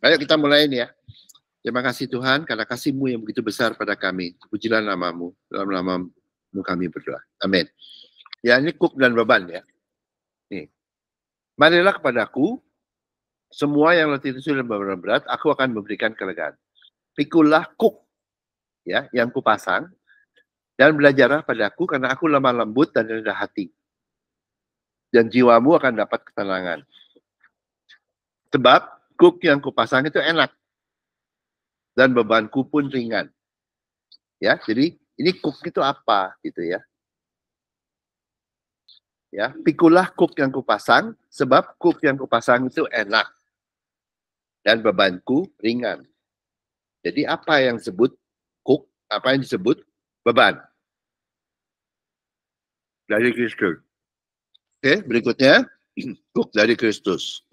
Ayo kita mulai ini ya. Terima kasih Tuhan karena kasih-Mu yang begitu besar pada kami. Pujilah namamu. Dalam namamu kami berdoa. Amin. Ya ini kuk dan beban ya. Nih. Marilah kepadaku semua yang letih dan beban berat, aku akan memberikan kelegaan. Pikulah kuk ya yang kupasang dan belajarlah padaku karena aku lemah lembut dan rendah hati. Dan jiwamu akan dapat ketenangan. Sebab Kuk yang kupasang itu enak. Dan bebanku pun ringan. Ya, jadi ini kuk itu apa gitu ya. Ya, pikulah kuk yang kupasang sebab kuk yang kupasang itu enak. Dan bebanku ringan. Jadi apa yang disebut cook, apa yang disebut beban? Dari Kristus. Oke, berikutnya kuk dari Kristus.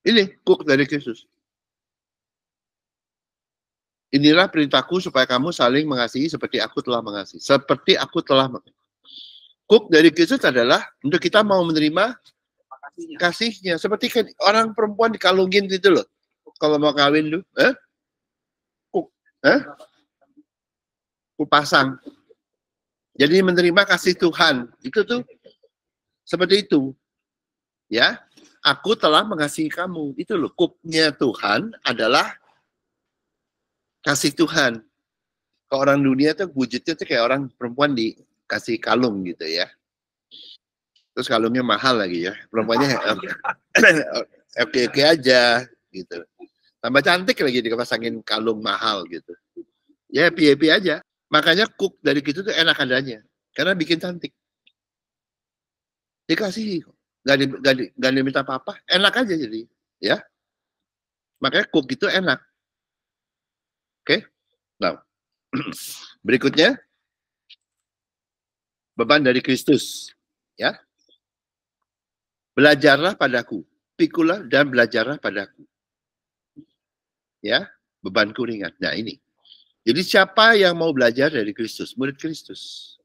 Ini kuk dari Kristus. Inilah perintahku supaya kamu saling mengasihi seperti aku telah mengasihi. Seperti aku telah mengasihi. Kuk dari Kristus adalah untuk kita mau menerima kasihnya. Seperti kan orang perempuan dikalungin gitu loh. Kalau mau kawin tuh. Eh? Kuk. Eh? Kuk pasang. Jadi menerima kasih Tuhan. Itu tuh seperti itu. Ya aku telah mengasihi kamu. Itu loh, kupnya Tuhan adalah kasih Tuhan. Ke orang dunia tuh wujudnya tuh kayak orang perempuan dikasih kalung gitu ya. Terus kalungnya mahal lagi ya. Perempuannya oke-oke eh, aja gitu. Tambah cantik lagi dipasangin kalung mahal gitu. Ya happy-happy aja. Makanya cook dari gitu tuh enak adanya. Karena bikin cantik. Dikasih kok nggak di, gak di, gak diminta apa-apa enak aja jadi ya makanya cook itu enak oke okay? nah berikutnya beban dari Kristus ya belajarlah padaku pikulah dan belajarlah padaku ya bebanku ringan nah ini jadi siapa yang mau belajar dari Kristus murid Kristus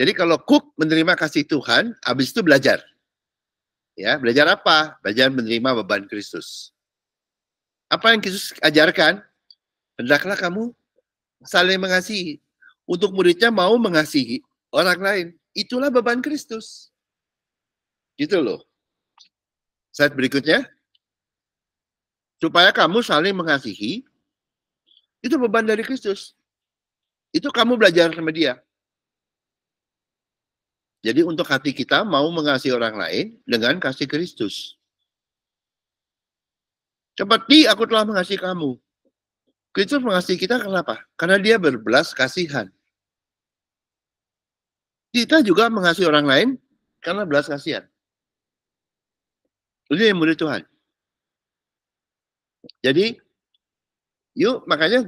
jadi kalau cook menerima kasih Tuhan habis itu belajar Ya, belajar apa? Belajar menerima beban Kristus. Apa yang Kristus ajarkan? Hendaklah kamu saling mengasihi. Untuk muridnya mau mengasihi orang lain. Itulah beban Kristus. Gitu loh. Saat berikutnya. Supaya kamu saling mengasihi, itu beban dari Kristus. Itu kamu belajar sama dia. Jadi untuk hati kita mau mengasihi orang lain dengan kasih Kristus. Seperti aku telah mengasihi kamu. Kristus mengasihi kita kenapa? Karena dia berbelas kasihan. Kita juga mengasihi orang lain karena belas kasihan. Ini yang murid Tuhan. Jadi, yuk makanya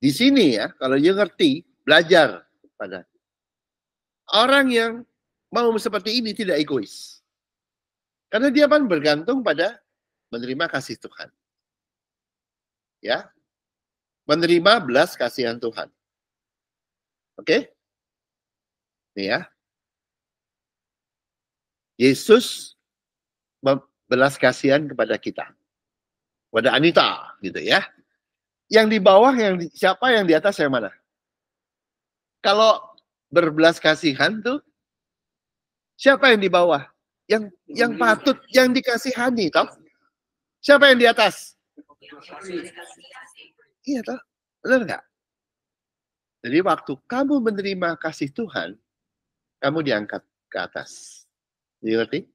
di sini ya, kalau dia ngerti, belajar pada Orang yang mau seperti ini tidak egois. Karena dia kan bergantung pada menerima kasih Tuhan. Ya. Menerima belas kasihan Tuhan. Oke? Okay? Ini ya. Yesus belas kasihan kepada kita. Kepada Anita gitu ya. Yang di bawah yang di, siapa yang di atas yang mana? Kalau berbelas kasihan tuh siapa yang di bawah? Yang yang patut, yang dikasihani toh? Siapa yang di atas? Iya toh? Benar nggak? Jadi waktu kamu menerima kasih Tuhan, kamu diangkat ke atas. Ngerti?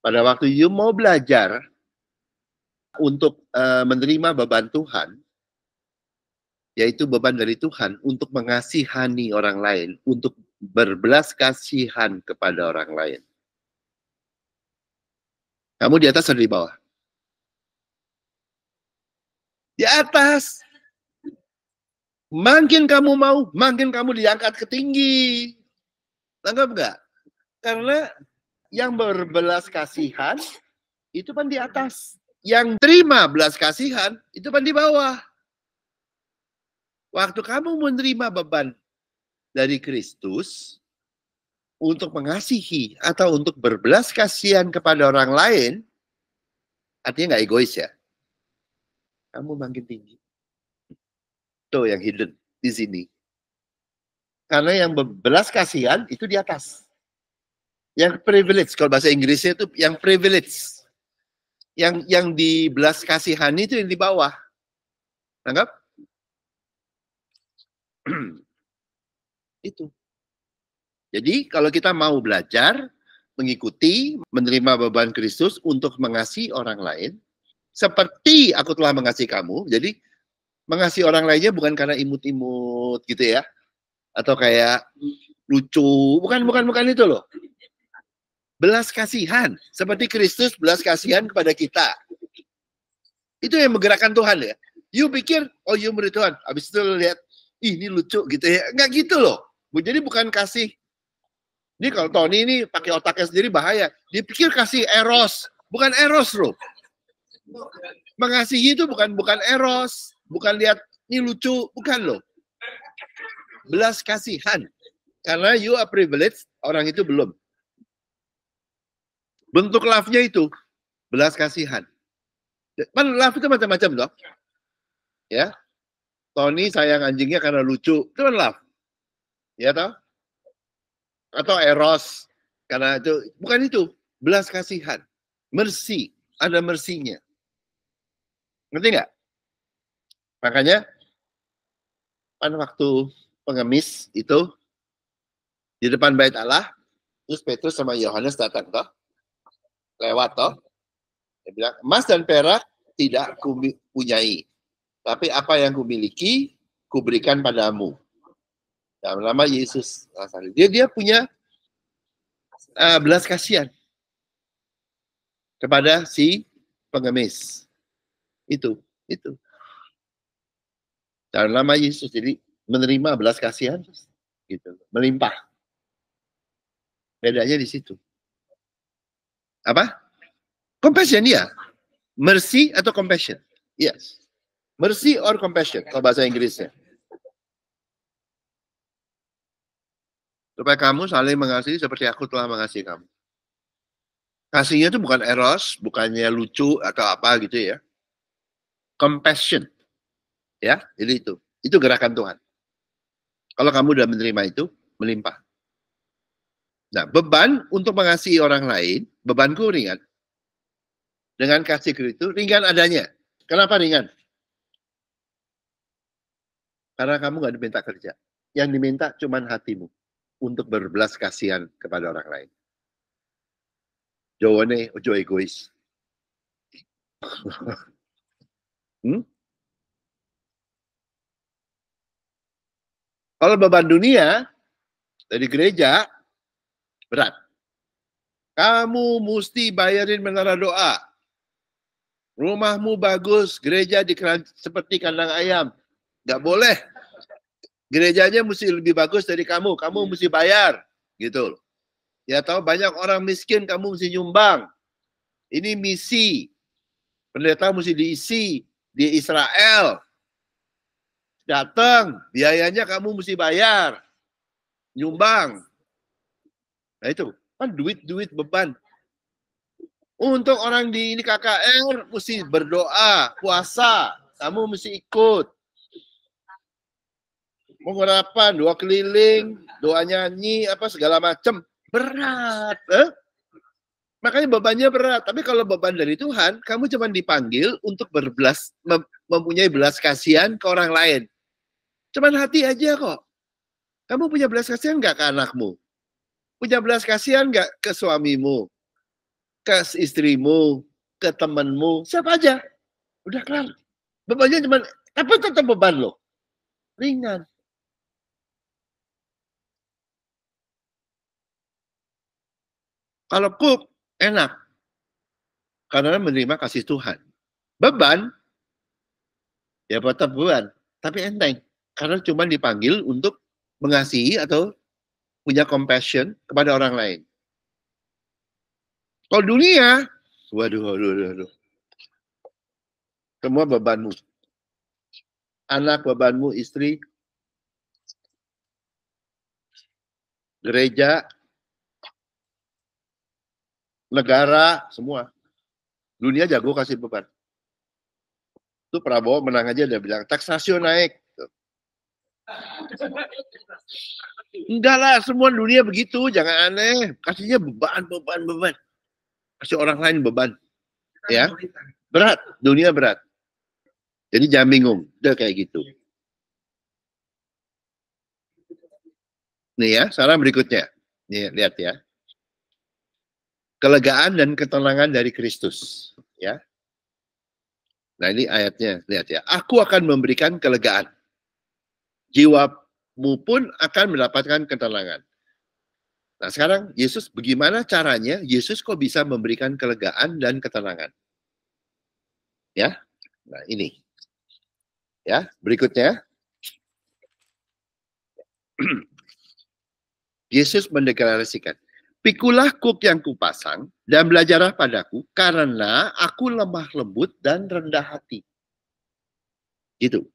Pada waktu you mau belajar untuk uh, menerima beban Tuhan, yaitu beban dari Tuhan untuk mengasihani orang lain, untuk berbelas kasihan kepada orang lain. Kamu di atas atau di bawah? Di atas. Makin kamu mau, makin kamu diangkat ke tinggi. Tanggap nggak? Karena yang berbelas kasihan itu kan di atas. Yang terima belas kasihan itu kan di bawah. Waktu kamu menerima beban dari Kristus untuk mengasihi atau untuk berbelas kasihan kepada orang lain, artinya nggak egois ya. Kamu makin tinggi. Itu yang hidden di sini. Karena yang berbelas kasihan itu di atas. Yang privilege, kalau bahasa Inggrisnya itu yang privilege. Yang yang dibelas kasihan itu yang di bawah. Anggap? itu. Jadi kalau kita mau belajar, mengikuti, menerima beban Kristus untuk mengasihi orang lain, seperti aku telah mengasihi kamu, jadi mengasihi orang lainnya bukan karena imut-imut gitu ya, atau kayak lucu, bukan, bukan, bukan itu loh. Belas kasihan, seperti Kristus belas kasihan kepada kita. Itu yang menggerakkan Tuhan ya. You pikir, oh you murid Tuhan, habis itu lihat ini lucu gitu ya. Enggak gitu loh. Jadi bukan kasih. Ini kalau Tony ini pakai otaknya sendiri bahaya. Dipikir kasih eros. Bukan eros loh. Mengasihi itu bukan bukan eros. Bukan lihat ini lucu. Bukan loh. Belas kasihan. Karena you are privileged, orang itu belum. Bentuk love-nya itu belas kasihan. Kan love itu macam-macam dong. Ya, Tony sayang anjingnya karena lucu, itu kan love. Ya toh? Atau eros karena itu bukan itu, belas kasihan, mercy, ada mersinya. Ngerti nggak? Makanya pan waktu pengemis itu di depan bait Allah, terus Petrus sama Yohanes datang toh, lewat toh, dia bilang emas dan perak tidak punyai tapi apa yang kumiliki kuberikan padamu. Dalam nama Yesus Dia dia punya uh, belas kasihan kepada si pengemis. Itu, itu. Dalam nama Yesus jadi menerima belas kasihan gitu, melimpah. Bedanya di situ. Apa? Compassion ya. Mercy atau compassion? Yes. Mercy or compassion kalau bahasa Inggrisnya. Supaya kamu saling mengasihi seperti aku telah mengasihi kamu. Kasihnya itu bukan eros, bukannya lucu atau apa gitu ya. Compassion. Ya, jadi itu. Itu gerakan Tuhan. Kalau kamu sudah menerima itu, melimpah. Nah, beban untuk mengasihi orang lain, bebanku ringan. Dengan kasih itu ringan adanya. Kenapa ringan? Karena kamu nggak diminta kerja. Yang diminta cuman hatimu untuk berbelas kasihan kepada orang lain. Jawane, ojo egois. hmm? Kalau beban dunia dari gereja berat. Kamu mesti bayarin menara doa. Rumahmu bagus, gereja di seperti kandang ayam nggak boleh. Gerejanya mesti lebih bagus dari kamu, kamu iya. mesti bayar, gitu Ya tahu banyak orang miskin, kamu mesti nyumbang. Ini misi. Pendeta mesti diisi di Israel. Datang, biayanya kamu mesti bayar. Nyumbang. Nah itu, kan duit-duit beban. Untuk orang di ini KKR mesti berdoa, puasa, kamu mesti ikut mau doa keliling, doa nyanyi, apa segala macam berat. Eh? Makanya bebannya berat. Tapi kalau beban dari Tuhan, kamu cuma dipanggil untuk berbelas mem mempunyai belas kasihan ke orang lain. Cuman hati aja kok. Kamu punya belas kasihan nggak ke anakmu? Punya belas kasihan nggak ke suamimu? Ke istrimu? Ke temanmu? Siapa aja? Udah kelar. Bebannya cuma, tapi tetap beban loh. Ringan. Kalau kuk, enak. Karena menerima kasih Tuhan. Beban, ya tetap beban, tapi enteng. Karena cuma dipanggil untuk mengasihi atau punya compassion kepada orang lain. Kalau dunia, waduh, waduh, waduh, waduh. Semua bebanmu. Anak bebanmu, istri, gereja negara, semua. Dunia jago kasih beban. Itu Prabowo menang aja dia bilang, taksasi naik. Enggak lah, semua dunia begitu, jangan aneh. Kasihnya beban, beban, beban. Kasih orang lain beban. Ya, berat, dunia berat. Jadi jangan bingung, udah kayak gitu. Nih ya, saran berikutnya. Nih, lihat ya kelegaan dan ketenangan dari Kristus, ya. Nah, ini ayatnya, lihat ya. Aku akan memberikan kelegaan. Jiwamu pun akan mendapatkan ketenangan. Nah, sekarang Yesus bagaimana caranya Yesus kok bisa memberikan kelegaan dan ketenangan? Ya. Nah, ini. Ya, berikutnya. Yesus mendeklarasikan, Pikulah kuk yang kupasang dan belajarlah padaku karena aku lemah lembut dan rendah hati. Gitu.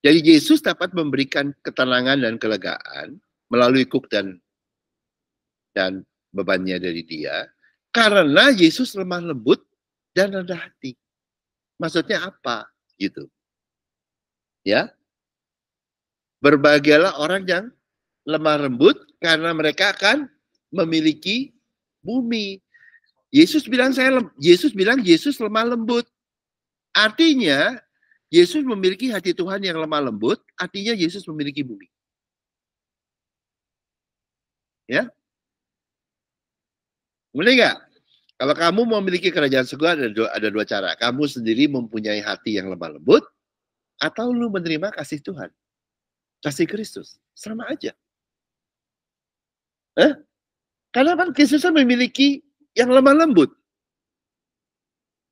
Jadi Yesus dapat memberikan ketenangan dan kelegaan melalui kuk dan dan bebannya dari dia karena Yesus lemah lembut dan rendah hati. Maksudnya apa? Gitu. Ya. Berbahagialah orang yang lemah lembut karena mereka akan memiliki bumi. Yesus bilang saya Yesus bilang Yesus lemah lembut. Artinya Yesus memiliki hati Tuhan yang lemah lembut, artinya Yesus memiliki bumi. Ya? Mulai nggak? Kalau kamu mau memiliki kerajaan segala ada dua, ada dua cara. Kamu sendiri mempunyai hati yang lemah lembut atau lu menerima kasih Tuhan. Kasih Kristus. Sama aja. Eh? Karena kan Kristusnya kan memiliki yang lemah lembut.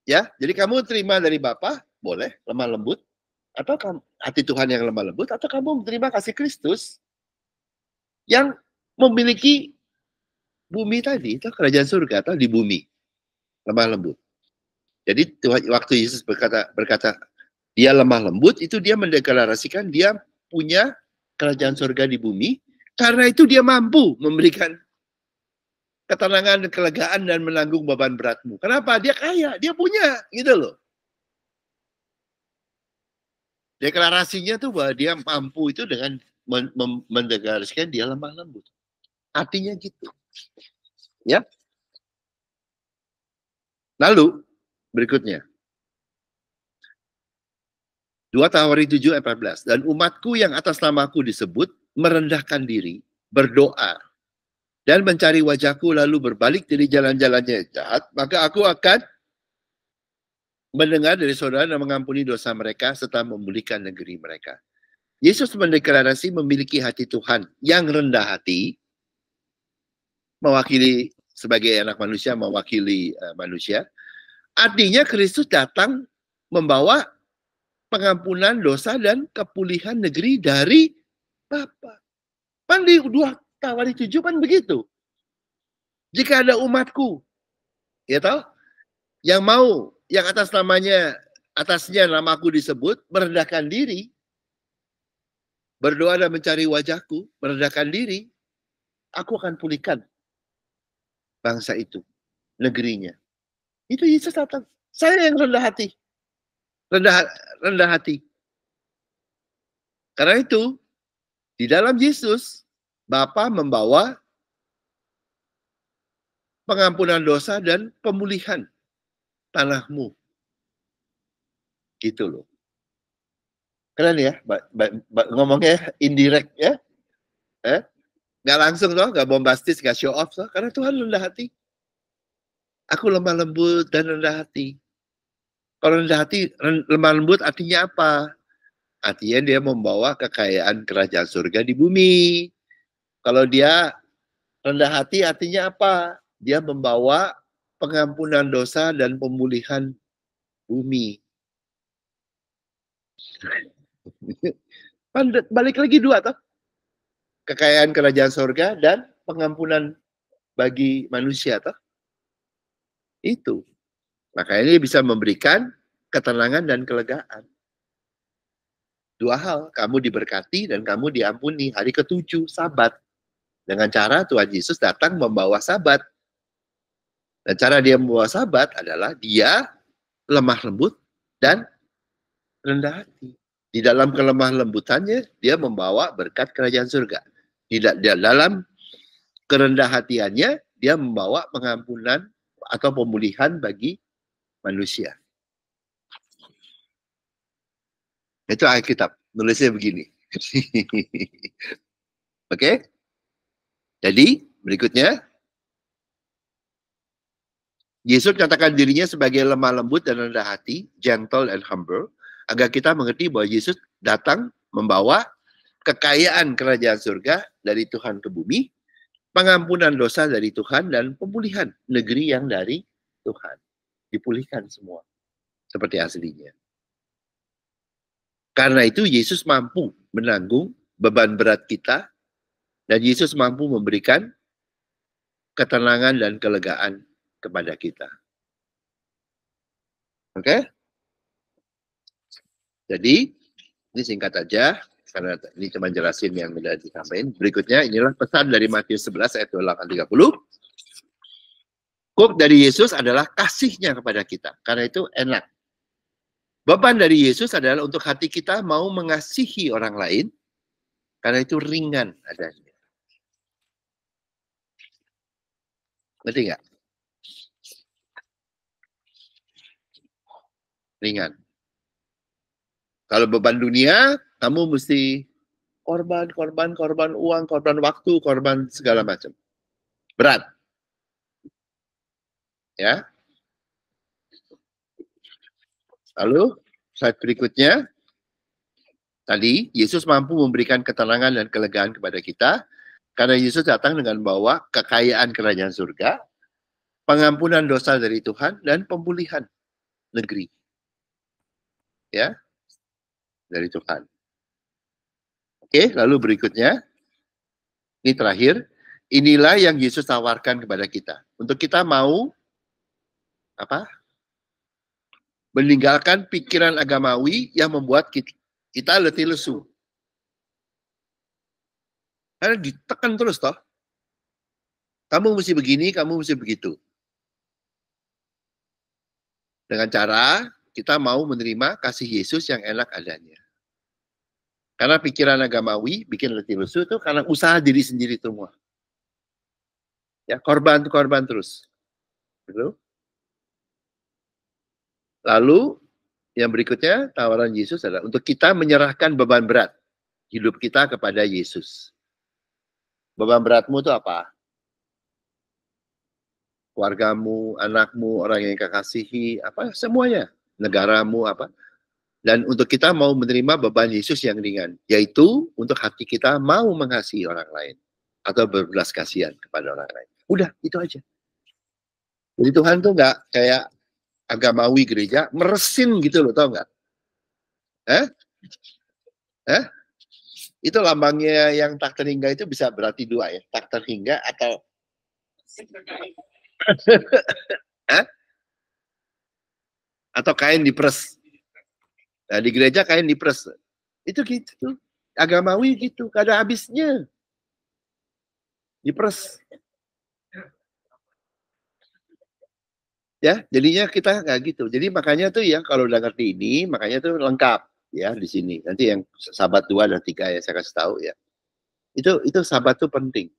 Ya, jadi kamu terima dari Bapa, boleh lemah lembut atau kamu, hati Tuhan yang lemah lembut atau kamu terima kasih Kristus yang memiliki bumi tadi itu kerajaan surga atau di bumi lemah lembut. Jadi Tuhan waktu Yesus berkata berkata dia lemah lembut itu dia mendeklarasikan dia punya kerajaan surga di bumi karena itu dia mampu memberikan ketenangan, kelegaan, dan menanggung beban beratmu. Kenapa? Dia kaya, dia punya, gitu loh. Deklarasinya tuh bahwa dia mampu itu dengan mendegariskan dia lemah lembut. Artinya gitu. Ya. Lalu, berikutnya. 2 Tawari 7 ayat 14. Dan umatku yang atas namaku disebut merendahkan diri, berdoa, dan mencari wajahku lalu berbalik dari jalan-jalannya jahat, maka aku akan mendengar dari saudara dan mengampuni dosa mereka serta memulihkan negeri mereka. Yesus mendeklarasi memiliki hati Tuhan yang rendah hati, mewakili sebagai anak manusia, mewakili eh, manusia. Artinya Kristus datang membawa pengampunan dosa dan kepulihan negeri dari Bapa. pandi dua mereka. Wali tujuh kan begitu. Jika ada umatku, ya tahu, yang mau, yang atas namanya, atasnya namaku disebut, merendahkan diri, berdoa dan mencari wajahku, merendahkan diri, aku akan pulihkan bangsa itu, negerinya. Itu Yesus datang. Saya yang rendah hati. Rendah, rendah hati. Karena itu, di dalam Yesus, Bapa membawa pengampunan dosa dan pemulihan tanahmu. Gitu loh. Keren ya, ngomongnya indirect ya. Eh? Gak langsung loh, gak bombastis, gak show off loh. Karena Tuhan rendah hati. Aku lemah lembut dan rendah hati. Kalau rendah hati, lemah lembut artinya apa? Artinya dia membawa kekayaan kerajaan surga di bumi. Kalau dia rendah hati artinya apa? Dia membawa pengampunan dosa dan pemulihan bumi. Balik lagi dua toh. Kekayaan kerajaan surga dan pengampunan bagi manusia toh. Itu. Makanya ini bisa memberikan ketenangan dan kelegaan. Dua hal, kamu diberkati dan kamu diampuni. Hari ketujuh, sabat. Dengan cara Tuhan Yesus datang membawa sabat. Dan cara dia membawa sabat adalah dia lemah lembut dan rendah hati. Di dalam kelemah lembutannya, dia membawa berkat kerajaan surga. Di dalam kerendah hatiannya, dia membawa pengampunan atau pemulihan bagi manusia. Itu Alkitab. Nulisnya begini. Oke? okay? Jadi, berikutnya. Yesus menyatakan dirinya sebagai lemah lembut dan rendah hati, gentle and humble, agar kita mengerti bahwa Yesus datang membawa kekayaan kerajaan surga dari Tuhan ke bumi, pengampunan dosa dari Tuhan, dan pemulihan negeri yang dari Tuhan. Dipulihkan semua seperti aslinya. Karena itu Yesus mampu menanggung beban berat kita dan Yesus mampu memberikan ketenangan dan kelegaan kepada kita. Oke? Okay? Jadi, ini singkat aja, karena ini cuma jelasin yang sudah disampaikan. Berikutnya, inilah pesan dari Matius 11 ayat 28 30. Kuk dari Yesus adalah kasihnya kepada kita. Karena itu enak. Beban dari Yesus adalah untuk hati kita mau mengasihi orang lain. Karena itu ringan adanya. Ngerti nggak? Ringan. Kalau beban dunia, kamu mesti korban, korban, korban uang, korban waktu, korban segala macam. Berat. Ya. Lalu, slide berikutnya. Tadi, Yesus mampu memberikan ketenangan dan kelegaan kepada kita karena Yesus datang dengan bawa kekayaan kerajaan surga, pengampunan dosa dari Tuhan, dan pemulihan negeri. Ya, dari Tuhan. Oke, lalu berikutnya. Ini terakhir. Inilah yang Yesus tawarkan kepada kita. Untuk kita mau apa? Meninggalkan pikiran agamawi yang membuat kita, kita letih lesu karena ditekan terus toh. Kamu mesti begini, kamu mesti begitu. Dengan cara kita mau menerima kasih Yesus yang enak adanya. Karena pikiran agamawi bikin letih lesu itu karena usaha diri sendiri semua. Ya, korban tuh korban terus. Gitu. Lalu yang berikutnya tawaran Yesus adalah untuk kita menyerahkan beban berat hidup kita kepada Yesus. Beban beratmu itu apa? Keluargamu, anakmu, orang yang kau kasihi, apa semuanya, negaramu apa. Dan untuk kita mau menerima beban Yesus yang ringan, yaitu untuk hati kita mau mengasihi orang lain atau berbelas kasihan kepada orang lain. Udah, itu aja. Jadi Tuhan tuh nggak kayak agamawi gereja meresin gitu loh, tau nggak? Eh? Eh? itu lambangnya yang tak terhingga itu bisa berarti dua ya tak terhingga atau atau kain diperes nah, di gereja kain diperes itu gitu agamawi gitu kada habisnya diperes ya jadinya kita nggak gitu jadi makanya tuh ya kalau udah ngerti ini makanya tuh lengkap ya di sini. Nanti yang sahabat dua dan tiga ya saya kasih tahu ya. Itu itu sahabat tuh penting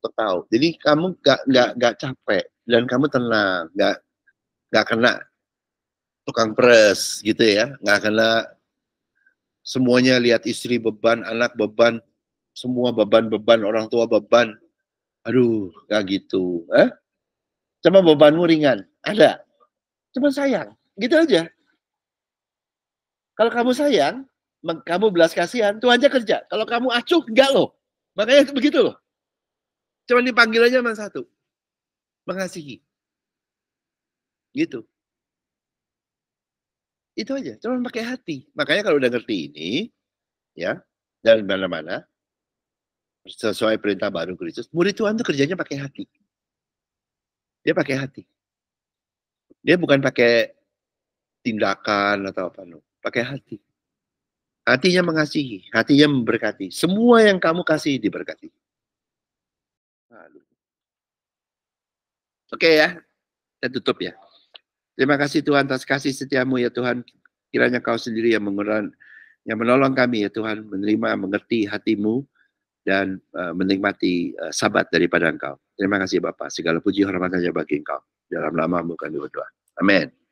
untuk tahu. Jadi kamu gak gak gak capek dan kamu tenang, gak gak kena tukang pres gitu ya, gak kena semuanya lihat istri beban, anak beban, semua beban-beban orang tua beban. Aduh, gak gitu. Eh? Cuma bebanmu ringan, ada. Cuma sayang, gitu aja kalau kamu sayang, kamu belas kasihan, itu aja kerja. Kalau kamu acuh, enggak loh. Makanya begitu loh. Cuma dipanggil aja cuma satu. Mengasihi. Gitu. Itu aja, Cuma pakai hati. Makanya kalau udah ngerti ini, ya, dari mana-mana, sesuai perintah baru Kristus, murid Tuhan itu kerjanya pakai hati. Dia pakai hati. Dia bukan pakai tindakan atau apa. No pakai hati. Hatinya mengasihi, hatinya memberkati. Semua yang kamu kasih diberkati. Oke okay ya, kita tutup ya. Terima kasih Tuhan atas kasih setiamu ya Tuhan. Kiranya kau sendiri yang mengurang, yang menolong kami ya Tuhan menerima, mengerti hatimu dan uh, menikmati uh, sabat daripada Engkau. Terima kasih ya Bapak. Segala puji hormat hanya bagi Engkau. Dalam namamu kami berdoa. Amin.